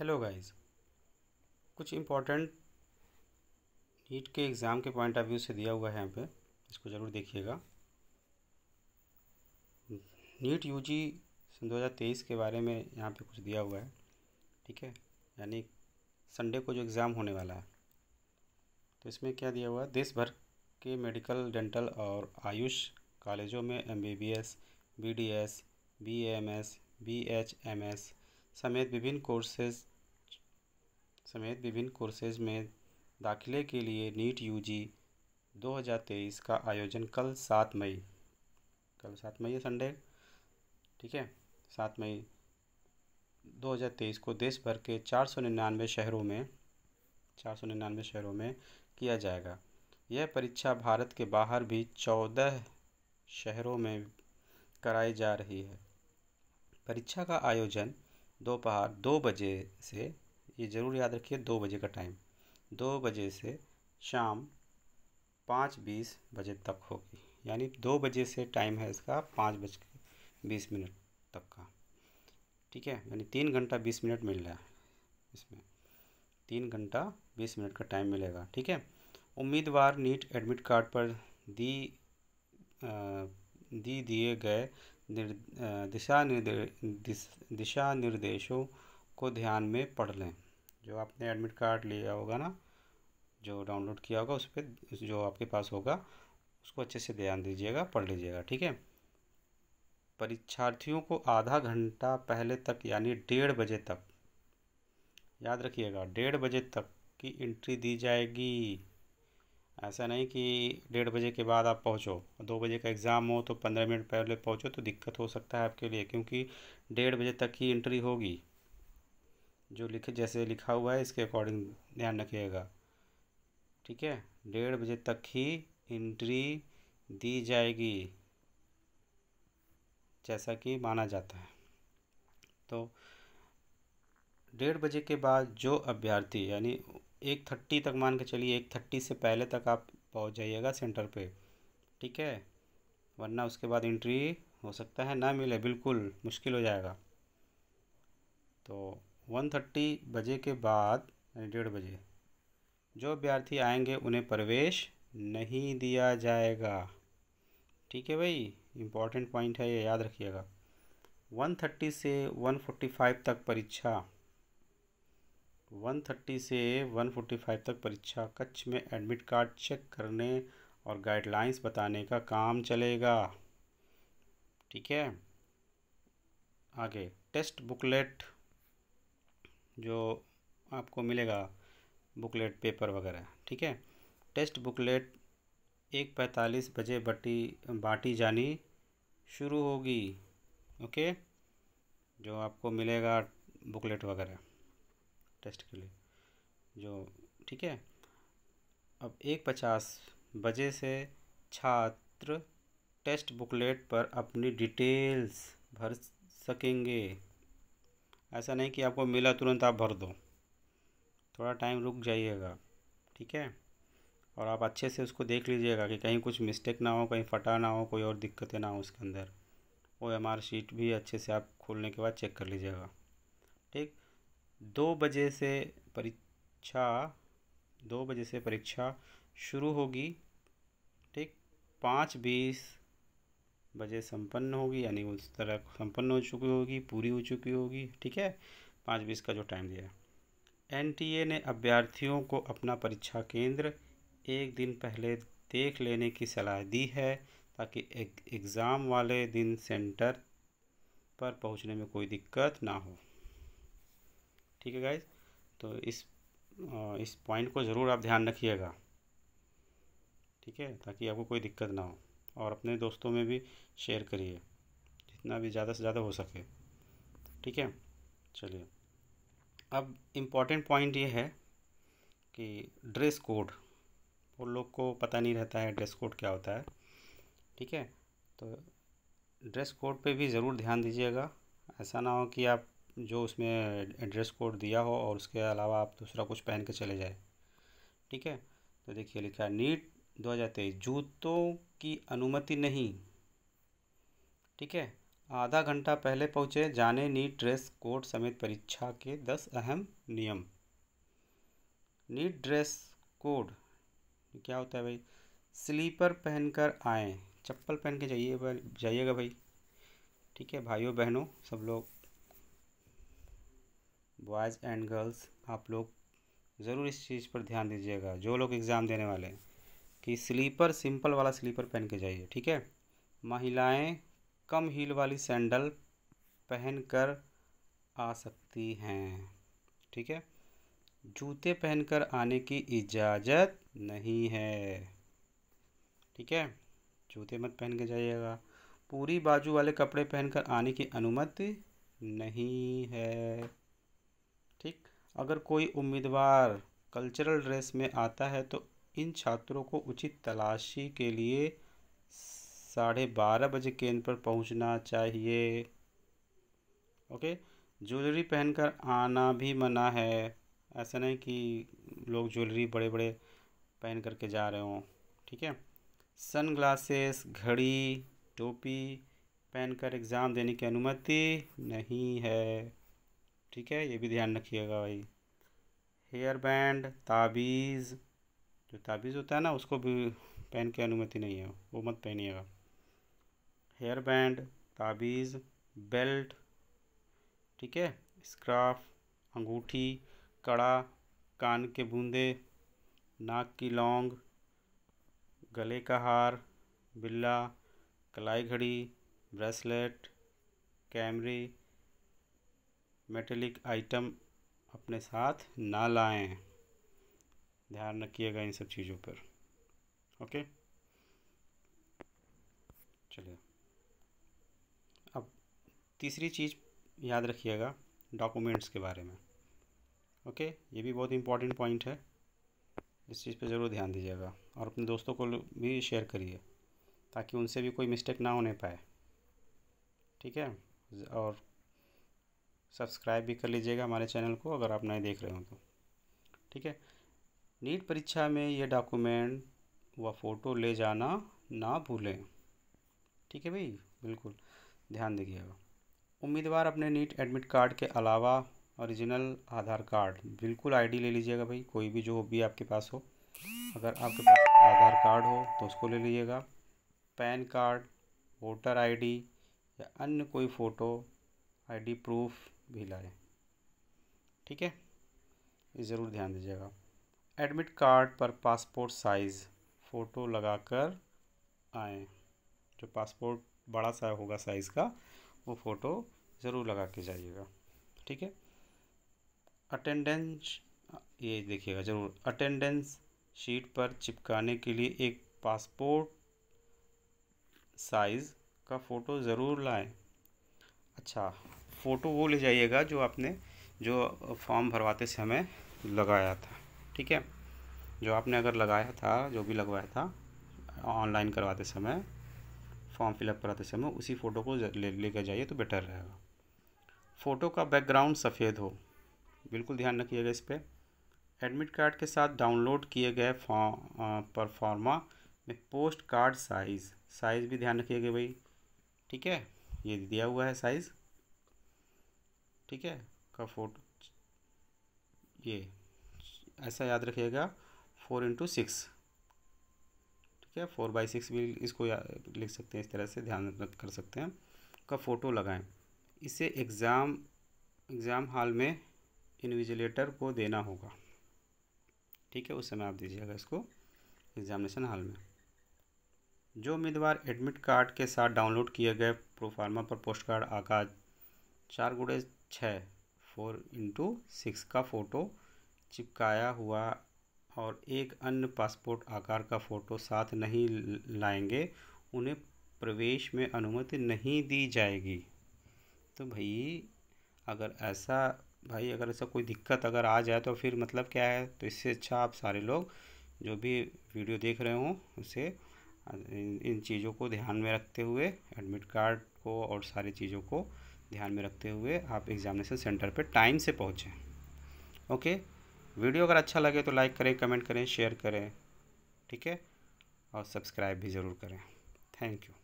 hello guys कुछ important NEET के exam के पॉइंट ऑफ व्यू से दिया हुआ है यहाँ पे इसको ज़रूर देखिएगा नीट यूजी सन तेईस के बारे में यहाँ पे कुछ दिया हुआ है ठीक है यानी संडे को जो एग्ज़ाम होने वाला है तो इसमें क्या दिया हुआ है देश भर के मेडिकल डेंटल और आयुष कॉलेजों में M B B S B D S B M S B H M S समेत विभिन्न कोर्सेज समेत विभिन्न कोर्सेज में दाखिले के लिए नीट यू जी दो हज़ार तेईस का आयोजन कल सात मई कल सात मई है संडे ठीक है सात मई 2023 को देश भर के चार सौ निन्यानवे शहरों में चार सौ निन्यानवे शहरों में किया जाएगा यह परीक्षा भारत के बाहर भी चौदह शहरों में कराई जा रही है परीक्षा का आयोजन दोपहर दो बजे से ये ज़रूर याद रखिए दो बजे का टाइम दो बजे से शाम पाँच बीस बजे तक होगी यानी दो बजे से टाइम है इसका पाँच बज के बीस मिनट तक का ठीक है यानी तीन घंटा बीस मिनट मिल रहा है इसमें तीन घंटा बीस मिनट का टाइम मिलेगा ठीक है उम्मीदवार नीट एडमिट कार्ड पर दी दी दिए गए निर्, दिशा निर्देश दिशा निर्देशों को ध्यान में पढ़ लें जो आपने एडमिट कार्ड लिया होगा ना जो डाउनलोड किया होगा उस पर जो आपके पास होगा उसको अच्छे से ध्यान दीजिएगा पढ़ लीजिएगा ठीक है परीक्षार्थियों को आधा घंटा पहले तक यानी डेढ़ बजे तक याद रखिएगा डेढ़ बजे तक की एंट्री दी जाएगी ऐसा नहीं कि डेढ़ बजे के बाद आप पहुंचो दो बजे का एग्ज़ाम हो तो पंद्रह मिनट पहले पहुंचो तो दिक्कत हो सकता है आपके लिए क्योंकि डेढ़ बजे तक की एंट्री होगी जो लिखे जैसे लिखा हुआ है इसके अकॉर्डिंग ध्यान रखिएगा ठीक है डेढ़ बजे तक ही इंट्री दी जाएगी जैसा कि माना जाता है तो डेढ़ बजे के बाद जो अभ्यर्थी यानी एक थर्टी तक मान के चलिए एक थर्टी से पहले तक आप पहुंच जाइएगा सेंटर पे ठीक है वरना उसके बाद एंट्री हो सकता है ना मिले बिल्कुल मुश्किल हो जाएगा तो वन थर्टी बजे के बाद यानी डेढ़ बजे जो अभ्यर्थी आएंगे उन्हें प्रवेश नहीं दिया जाएगा ठीक है भाई इम्पॉर्टेंट पॉइंट है ये याद रखिएगा वन थर्टी से वन फोर्टी फाइव तक परीक्षा वन थर्टी से वन फोर्टी फाइव तक परीक्षा कच्छ में एडमिट कार्ड चेक करने और गाइडलाइंस बताने का काम चलेगा ठीक है आगे टेस्ट बुकलेट जो आपको मिलेगा बुकलेट पेपर वगैरह ठीक है टेस्ट बुकलेट एक पैंतालीस बजे बटी बाटी जानी शुरू होगी ओके जो आपको मिलेगा बुकलेट वगैरह टेस्ट के लिए जो ठीक है अब एक पचास बजे से छात्र टेस्ट बुकलेट पर अपनी डिटेल्स भर सकेंगे ऐसा नहीं कि आपको मिला तुरंत आप भर दो थोड़ा टाइम रुक जाइएगा ठीक है और आप अच्छे से उसको देख लीजिएगा कि कहीं कुछ मिस्टेक ना हो कहीं फटा ना हो कोई और दिक्कतें ना हो उसके अंदर वो एम आर शीट भी अच्छे से आप खोलने के बाद चेक कर लीजिएगा ठीक दो बजे से परीक्षा दो बजे से परीक्षा शुरू होगी ठीक पाँच बीस बजे संपन्न होगी यानी उस तरह संपन्न हो चुकी होगी पूरी हो चुकी होगी ठीक है पाँच बीस का जो टाइम दिया एन ने अभ्यर्थियों को अपना परीक्षा केंद्र एक दिन पहले देख लेने की सलाह दी है ताकि एग्ज़ाम वाले दिन सेंटर पर पहुंचने में कोई दिक्कत ना हो ठीक है गाइज तो इस इस पॉइंट को ज़रूर आप ध्यान रखिएगा ठीक है ताकि आपको कोई दिक्कत ना हो और अपने दोस्तों में भी शेयर करिए जितना भी ज़्यादा से ज़्यादा हो सके ठीक है चलिए अब इम्पॉर्टेंट पॉइंट ये है कि ड्रेस कोड वो लोग को पता नहीं रहता है ड्रेस कोड क्या होता है ठीक है तो ड्रेस कोड पे भी ज़रूर ध्यान दीजिएगा ऐसा ना हो कि आप जो उसमें ड्रेस कोड दिया हो और उसके अलावा आप दूसरा कुछ पहन के चले जाए ठीक है तो देखिए लिखा है नीट तेईस जूतों की अनुमति नहीं ठीक है आधा घंटा पहले पहुँचे जाने नीट ड्रेस कोड समेत परीक्षा के दस अहम नियम नीट ड्रेस कोड क्या होता है भाई स्लीपर पहनकर आए चप्पल पहन के जाइए जाइएगा भाई ठीक है भाइयों बहनों सब लोग बॉयज़ एंड गर्ल्स आप लोग ज़रूर इस चीज़ पर ध्यान दीजिएगा जो लोग एग्ज़ाम देने वाले हैं कि स्लीपर सिंपल वाला स्लीपर पहन के जाइए ठीक है महिलाएं कम हील वाली सैंडल पहन कर आ सकती हैं ठीक है जूते पहनकर आने की इजाज़त नहीं है ठीक है जूते मत पहन के जाइएगा पूरी बाजू वाले कपड़े पहनकर आने की अनुमति नहीं है ठीक अगर कोई उम्मीदवार कल्चरल ड्रेस में आता है तो इन छात्रों को उचित तलाशी के लिए साढ़े बारह बजे केंद्र पर पहुंचना चाहिए ओके ज्वेलरी पहनकर आना भी मना है ऐसा नहीं कि लोग ज्वेलरी बड़े बड़े पहन करके जा रहे हों ठीक है सन ग्लासेस घड़ी टोपी पहनकर एग्ज़ाम देने की अनुमति नहीं है ठीक है ये भी ध्यान रखिएगा भाई हेयर बैंड ताबीज़ जो ताबीज़ होता है ना उसको भी पहन की अनुमति नहीं है वो मत पहनिएगा हेयर बैंड ताबीज़ बेल्ट ठीक है स्क्राफ अंगूठी कड़ा कान के बूंदे नाक की लौंग गले का हार बिल्ला कलाई घड़ी ब्रेसलेट कैमरी मेटेलिक आइटम अपने साथ ना लाएं ध्यान रखिएगा इन सब चीज़ों पर ओके चलिए अब तीसरी चीज़ याद रखिएगा डॉक्यूमेंट्स के बारे में ओके ये भी बहुत इम्पॉर्टेंट पॉइंट है इस चीज़ पे ज़रूर ध्यान दीजिएगा और अपने दोस्तों को भी शेयर करिए ताकि उनसे भी कोई मिस्टेक ना होने पाए ठीक है और सब्सक्राइब भी कर लीजिएगा हमारे चैनल को अगर आप नए देख रहे हो तो ठीक है नीट परीक्षा में ये डॉक्यूमेंट व फ़ोटो ले जाना ना भूलें ठीक है भाई बिल्कुल ध्यान दीजिएगा उम्मीदवार अपने नीट एडमिट कार्ड के अलावा ओरिजिनल आधार कार्ड बिल्कुल आईडी ले लीजिएगा भाई कोई भी जो भी आपके पास हो अगर आपके पास आधार कार्ड हो तो उसको ले लीजिएगा पैन कार्ड वोटर आईडी या अन्य कोई फ़ोटो आईडी प्रूफ भी लाएं ठीक है ये ज़रूर ध्यान दीजिएगा एडमिट कार्ड पर पासपोर्ट साइज़ फ़ोटो लगाकर आए जो पासपोर्ट बड़ा सा होगा साइज़ का वो फ़ोटो ज़रूर लगा के जाइएगा ठीक है अटेंडेंस ये देखिएगा ज़रूर अटेंडेंस शीट पर चिपकाने के लिए एक पासपोर्ट साइज़ का फ़ोटो ज़रूर लाएं अच्छा फ़ोटो वो ले जाइएगा जो आपने जो फॉर्म भरवाते समय लगाया था ठीक है जो आपने अगर लगाया था जो भी लगवाया था ऑनलाइन करवाते समय फॉर्म फिलअप कराते समय उसी फ़ोटो को ले लेकर जाइए तो बेटर रहेगा फ़ोटो का बैकग्राउंड सफ़ेद हो बिल्कुल ध्यान रखिएगा इस पर एडमिट कार्ड के साथ डाउनलोड किए गए परफॉर्मा में पोस्ट कार्ड साइज़ साइज़ भी ध्यान रखिएगा भाई ठीक है ये दिया हुआ है साइज़ ठीक है का फोटो ये ऐसा याद रखिएगा फोर इंटू सिक्स ठीक है फोर बाई सिक्स भी इसको लिख सकते हैं इस तरह से ध्यान कर सकते हैं का फ़ोटो लगाएं इसे एग्ज़ाम एग्ज़ाम हॉल में इन्विजिलेटर को देना होगा ठीक है उस समय आप दीजिएगा इसको एग्ज़ामिनेशन हॉल में जो उम्मीदवार एडमिट कार्ड के साथ डाउनलोड किए गए प्रोफार्मा पर पोस्ट कार्ड आकार चार गुड़े छः फोर इंटू सिक्स का फ़ोटो चिपकाया हुआ और एक अन्य पासपोर्ट आकार का फ़ोटो साथ नहीं लाएंगे उन्हें प्रवेश में अनुमति नहीं दी जाएगी तो भाई अगर ऐसा भाई अगर ऐसा कोई दिक्कत अगर आ जाए तो फिर मतलब क्या है तो इससे अच्छा आप सारे लोग जो भी वीडियो देख रहे हों उसे इन चीज़ों को ध्यान में रखते हुए एडमिट कार्ड को और सारी चीज़ों को ध्यान में रखते हुए आप एग्ज़ामिनेशन सेंटर पर टाइम से पहुँचें ओके वीडियो अगर अच्छा लगे तो लाइक करें कमेंट करें शेयर करें ठीक है और सब्सक्राइब भी ज़रूर करें थैंक यू